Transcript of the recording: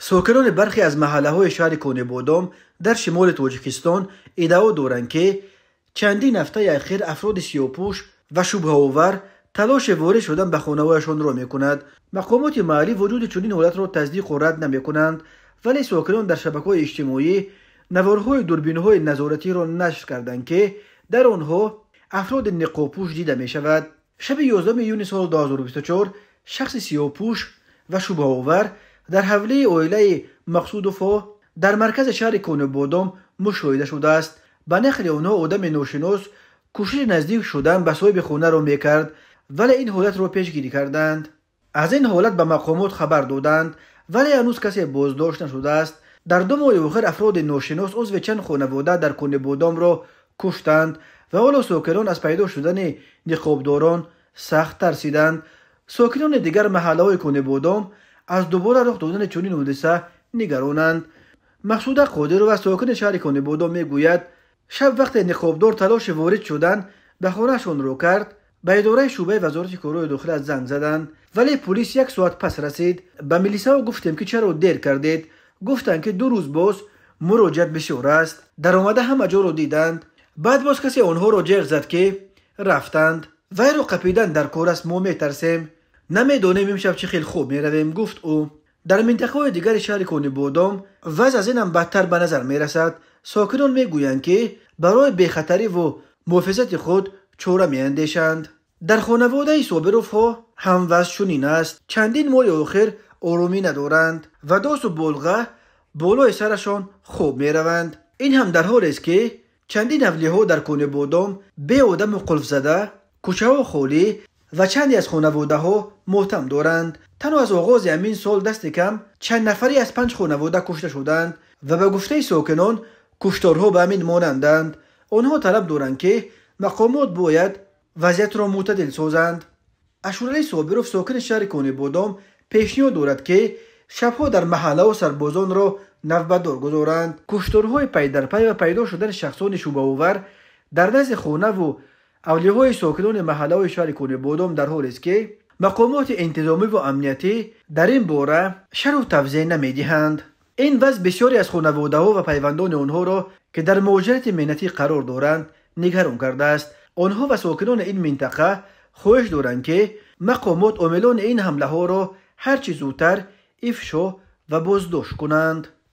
ساکنان برخی از محله های شهر کونه بودام در شمال توجکستان ادعا دارند که چندین هفته اخیر افراد سیاپوش و شبه آور تلاش وارد شدن به خانههایشان را میکند مقامات محلی وجود چنین حالت را تصدیق و رد نمیکنند ولی ساکنان در شبکه های اجتماعی نوارهای دوربینهای نظارتی را نشر کردند که در آنها افراد نقاپوش دیده می شود شب 11 یونی سال 2024 شخص سیاپوش و شبه آور در حوله اویله مقصود فو در مرکز شهر کونه بودم مشاهده شده است به نخلی اونها آدم نوشنوس کوشش نزدیک شدن به صاحب خونه را میکرد ولی این حالت را پیشگیری کردند از این حالت به مقامات خبر دادند ولی هنوز کسی بازداشت نشده است در دو ماه افراد ناشناس عضو چند خانواده در کنه را کشتند و حالا ساکنان از پیدا شدن نقابداران سخت ترسیدند ساکنان دیگر محله های аз дубора рух додани чунин ҳодиса нигаронанд мақсуда қодирова сокини шаҳри конибодо мегӯяд шаб вақте ниқобдор талоши ворид шудан ба хонаашонро кард ба идораи шӯъбаи вазорати корҳои дохила занг заданд вале пулис як соат пас расид ба милисао гуфтем ки чаро дер кардед гуфтанд ки ду рӯз боз муроҷиат бисёр аст даромада ҳама ҷоро диданд баъд боз касе онҳоро ҷеғ зад ки рафтанд вайро қапидан дар кор аст мо метарсем намедонем имшаб чӣ хел хуб меравем гуфт ӯ дар минтақаҳои дигари шаҳри конибодом вазъ аз инам бадтар ба назар мерасад сокинон мегӯянд ки барои бехатариву муҳофизати худ чора меандешанд дар хонаводаи собировҳо ҳамвазъ чунин аст чандин моҳи охир оромӣ надоранд ва досу болға болои сарашон хуб мераванд ин ҳам дар ҳолест ки чандин авлиҳо дар конибодом бе одаму қулфзада кӯчаҳо холӣ ва чанде аз хонаводаҳо мотам доранд танҳо аз оғози ҳамин сол дасти кам чанд нафаре аз панҷ хонавода кушта шуданд ва ба гуфтаи сокинон куштарҳо ба ҳамин монанданд онҳо талаб доранд ки мақомот бояд вазъиятро мӯътадил созанд ашӯралӣ собиров сокини шаҳри конебодом пешниҳод дорад ки шабҳо дар маҳаллаҳо сарбозонро навбатдор гузоранд куштарҳои пайдарпай ва пайдо шудани шахсони шубҳаовар дар назди хонаву اولیغوی ساکنان محله و شهر کونی بودم در حال است که مقامات انتظامی و امنیتی در این باره شر و توضیح نمی این وضع بسیاری از خانواده ها و پیوندان آنها را که در مواجرت منتی قرار دارند نگران کرده است. آنها و ساکنان این منطقه خوش دارند که مقامات عملان این حمله ها را هرچی زودتر افشا و بزداش کنند.